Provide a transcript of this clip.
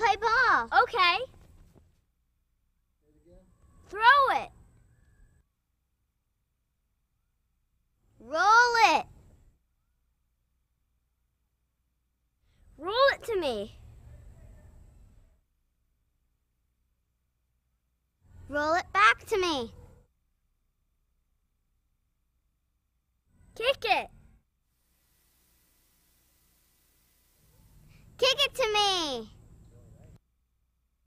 play ball. Okay. Throw it. Roll it. Roll it to me. Roll it back to me. Kick it.